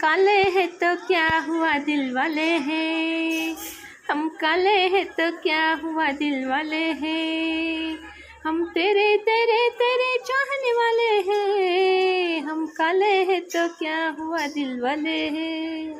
काले हैं तो क्या हुआ दिल वाले हैं हम काले हैं तो क्या हुआ दिल वाले हैं हम तेरे तेरे तेरे चाहने वाले हैं हम काले हैं तो क्या हुआ दिल वाले हैं